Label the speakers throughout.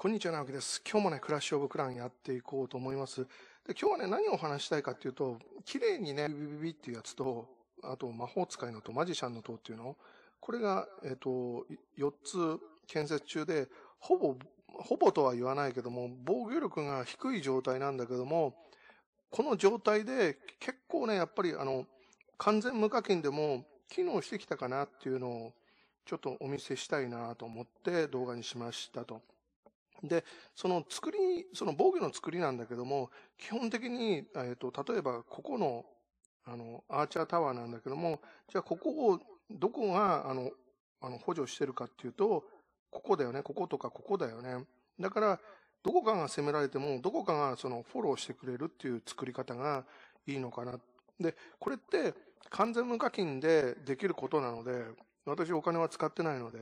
Speaker 1: こんにちはなわけです。今日もね、シュオブクランやっていこうと思います。で、今日はね、何をお話したいかっていうと、綺麗にね、ビビビビっていうやつと、あと、魔法使いのとマジシャンの塔っていうのこれが、えっ、ー、と、4つ建設中で、ほぼ、ほぼとは言わないけども、防御力が低い状態なんだけども、この状態で結構ね、やっぱりあの、完全無課金でも機能してきたかなっていうのを、ちょっとお見せしたいなと思って動画にしましたと。で、その作り、その防御の作りなんだけども、基本的に、えっ、ー、と、例えば、ここの、あの、アーチャータワーなんだけども、じゃあ、ここを、どこが、あの、あの補助してるかっていうと、ここだよね、こことかここだよね。だから、どこかが攻められても、どこかがそのフォローしてくれるっていう作り方がいいのかな。で、これって完全無課金でできることなので、私お金は使ってないので、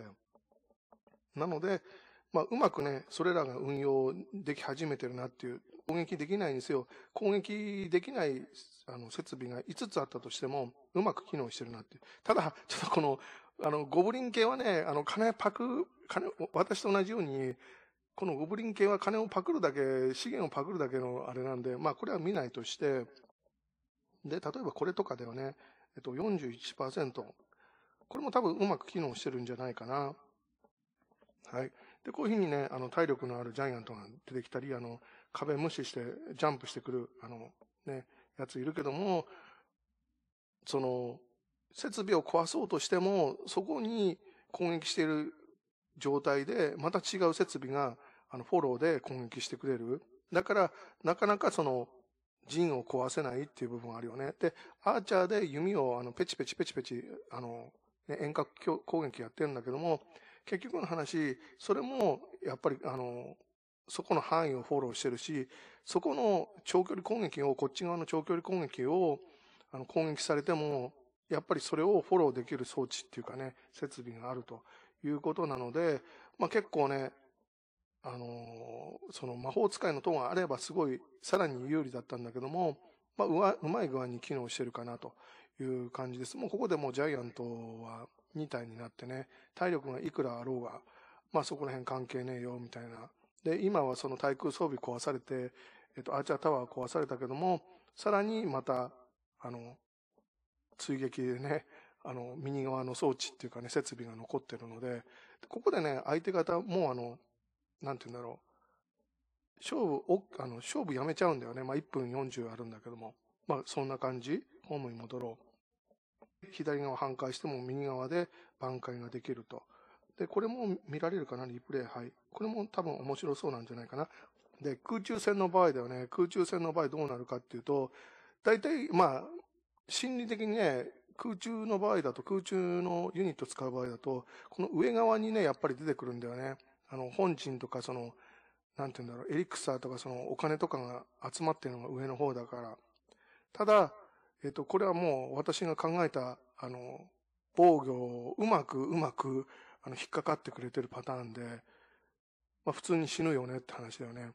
Speaker 1: なので、まあ、うまくね、それらが運用でき始めてるなっていう、攻撃できないにせよ、攻撃できないあの設備が5つあったとしても、うまく機能してるなっていう。ただ、ちょっとこの、あの、ゴブリン系はね、あの、金パク、金、私と同じように、このゴブリン系は金をパクるだけ、資源をパクるだけのあれなんで、まあこれは見ないとして、で、例えばこれとかではね、えっと41%、これも多分うまく機能してるんじゃないかな。はい。で、こういうふうにね、あの、体力のあるジャイアントが出てきたり、あの、壁無視してジャンプしてくる、あの、ね、やついるけども、その、設備を壊そうとしても、そこに攻撃している状態で、また違う設備が、あの、フォローで攻撃してくれる。だから、なかなかその、陣を壊せないっていう部分あるよね。で、アーチャーで弓をあのペチペチペチペチ、あの、ね、遠隔攻撃やってるんだけども、結局の話、それも、やっぱり、あの、そこの範囲をフォローしてるし、そこの長距離攻撃を、こっち側の長距離攻撃を、あの、攻撃されても、やっぱりそれをフォローできる装置っていうかね、設備があるということなので、まあ結構ね、あのー、その魔法使いの塔があればすごい、さらに有利だったんだけども、まあうまい具合に機能してるかなという感じです。もうここでもうジャイアントは2体になってね、体力がいくらあろうが、まあそこら辺関係ねえよ、みたいな。で、今はその対空装備壊されて、えっと、アーチャータワー壊されたけども、さらにまた、あの、追撃でね、あの、右側の装置っていうかね、設備が残ってるので、ここでね、相手方、もうあの、なんて言うんだろう、勝負、おあの勝負やめちゃうんだよね。まあ、1分40あるんだけども。まあ、そんな感じ。ホームに戻ろう。左側半壊しても右側で挽回ができると。で、これも見られるかなリプレイ、はい。これも多分面白そうなんじゃないかな。で、空中戦の場合だよね。空中戦の場合どうなるかっていうと、大体、まあ、心理的にね、空中の場合だと、空中のユニット使う場合だと、この上側にね、やっぱり出てくるんだよね。あの、本陣とか、その、なんて言うんだろう、エリクサーとか、その、お金とかが集まってるのが上の方だから。ただ、えっ、と、これはもう私が考えた、あの、防御をうまくうまく、あの、引っかかってくれてるパターンで、まあ、普通に死ぬよねって話だよね。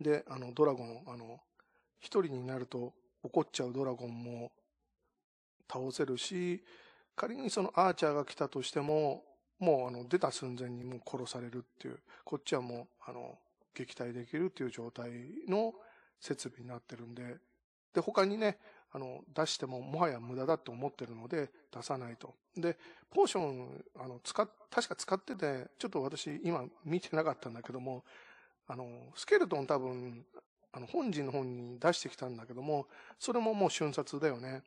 Speaker 1: で、あの、ドラゴン、あの、一人になると怒っちゃうドラゴンも倒せるし、仮にそのアーチャーが来たとしても、もうあの出た寸前にもう殺されるっていう、こっちはもうあの撃退できるっていう状態の設備になってるんで、で、他にね、あの、出してももはや無駄だと思ってるので、出さないと。で、ポーション、あの、使っ、確か使ってて、ちょっと私今見てなかったんだけども、あの、スケルトン多分、あの、本人の本に出してきたんだけども、それももう瞬殺だよね。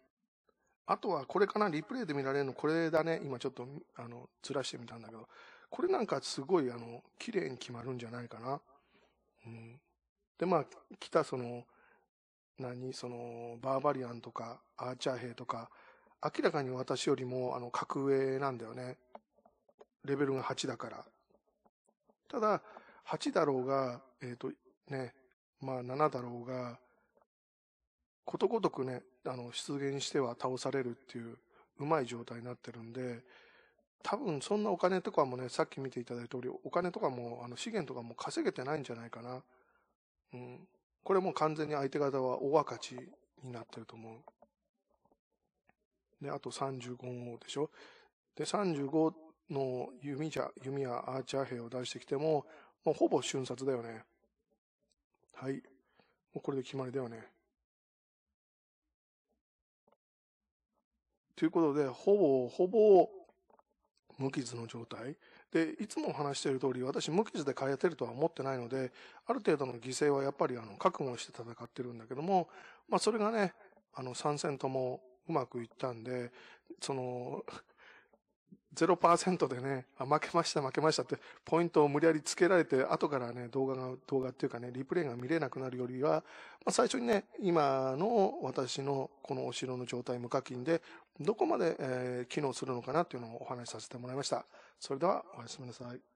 Speaker 1: あとはこれかな、リプレイで見られるのこれだね。今ちょっと、あの、ずらしてみたんだけど、これなんかすごい、あの、綺麗に決まるんじゃないかな。うん。で、まあ、来たその、何、その、バーバリアンとか、アーチャー兵とか、明らかに私よりも、あの、格上なんだよね。レベルが8だから。ただ、8だろうが、えっ、ー、と、ね、まあ7だろうが、ことごとくね、あの、出現しては倒されるっていう、うまい状態になってるんで、多分そんなお金とかもね、さっき見ていただいた通り、お金とかも、あの、資源とかも稼げてないんじゃないかな。うん。これも完全に相手方は大赤字になってると思う。で、あと35号でしょ。で、35の弓じゃ、弓やアーチャー兵を出してきても、もうほぼ瞬殺だよね。はい。もうこれで決まりだよね。ということで、ほぼ、ほぼ、無傷の状態。で、いつも話している通り、私無傷で変えてるとは思ってないので、ある程度の犠牲はやっぱりあの、覚悟して戦ってるんだけども、まあそれがね、あの、3戦ともうまくいったんで、その、0%でね、あ、負けました負けましたって、ポイントを無理やりつけられて、後からね、動画が、動画っていうかね、リプレイが見れなくなるよりは、まあ、最初にね、今の私のこのお城の状態無課金で、どこまで、えー、機能するのかなというのをお話しさせてもらいました。それではおやすみなさい。